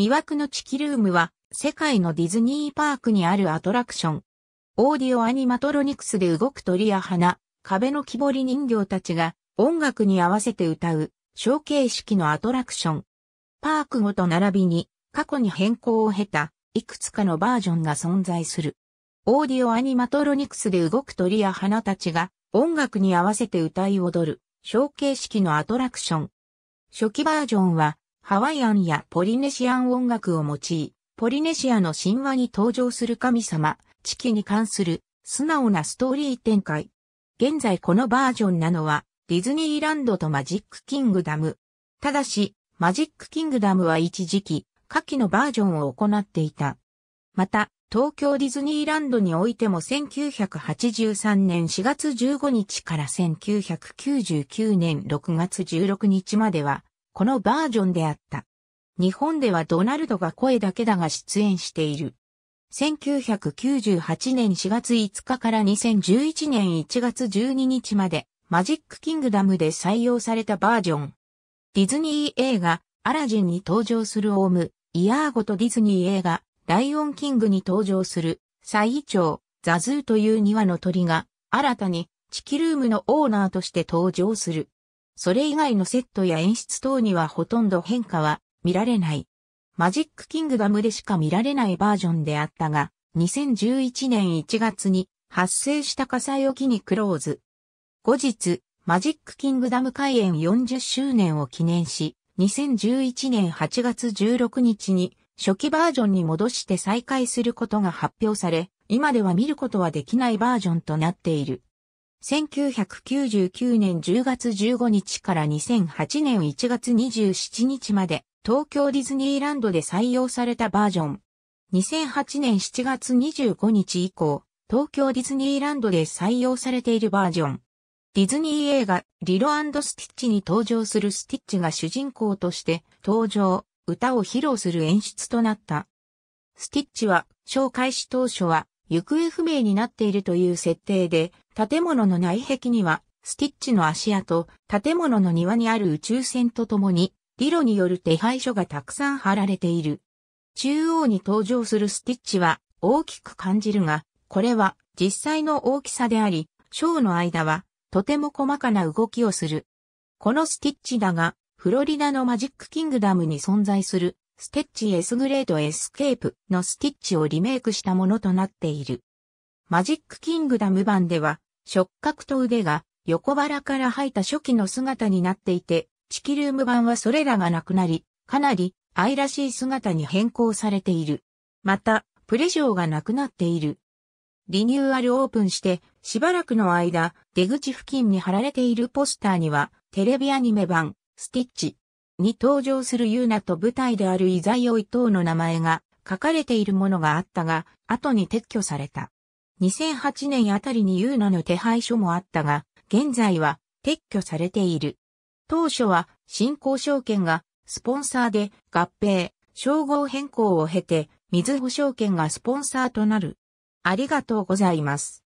魅惑のチキルームは世界のディズニーパークにあるアトラクション。オーディオアニマトロニクスで動く鳥や花、壁の木彫り人形たちが音楽に合わせて歌う、小形式のアトラクション。パークごと並びに過去に変更を経たいくつかのバージョンが存在する。オーディオアニマトロニクスで動く鳥や花たちが音楽に合わせて歌い踊る、小形式のアトラクション。初期バージョンはハワイアンやポリネシアン音楽を用い、ポリネシアの神話に登場する神様、地球に関する素直なストーリー展開。現在このバージョンなのは、ディズニーランドとマジックキングダム。ただし、マジックキングダムは一時期、下記のバージョンを行っていた。また、東京ディズニーランドにおいても1983年4月15日から1999年6月16日までは、このバージョンであった。日本ではドナルドが声だけだが出演している。1998年4月5日から2011年1月12日までマジックキングダムで採用されたバージョン。ディズニー映画アラジンに登場するオウム、イアーゴとディズニー映画ライオンキングに登場するサイチョウ、ザズーという2羽の鳥が新たにチキルームのオーナーとして登場する。それ以外のセットや演出等にはほとんど変化は見られない。マジックキングダムでしか見られないバージョンであったが、2011年1月に発生した火災を機にクローズ。後日、マジックキングダム開演40周年を記念し、2011年8月16日に初期バージョンに戻して再開することが発表され、今では見ることはできないバージョンとなっている。1999年10月15日から2008年1月27日まで東京ディズニーランドで採用されたバージョン。2008年7月25日以降、東京ディズニーランドで採用されているバージョン。ディズニー映画、リロスティッチに登場するスティッチが主人公として登場、歌を披露する演出となった。スティッチは、紹介し当初は、行方不明になっているという設定で、建物の内壁には、スティッチの足跡、建物の庭にある宇宙船とともに、リロによる手配書がたくさん貼られている。中央に登場するスティッチは大きく感じるが、これは実際の大きさであり、ショーの間はとても細かな動きをする。このスティッチだが、フロリダのマジックキングダムに存在するステッチ S グレードエスケープのスティッチをリメイクしたものとなっている。マジックキングダム版では、触覚と腕が横腹から吐いた初期の姿になっていて、チキルーム版はそれらがなくなり、かなり愛らしい姿に変更されている。また、プレジョーがなくなっている。リニューアルオープンして、しばらくの間、出口付近に貼られているポスターには、テレビアニメ版、スティッチ、に登場するユーナと舞台であるイザイオイ等の名前が書かれているものがあったが、後に撤去された。2008年あたりにユーナの手配書もあったが、現在は撤去されている。当初は新興証券がスポンサーで合併、称号変更を経て、水保証券がスポンサーとなる。ありがとうございます。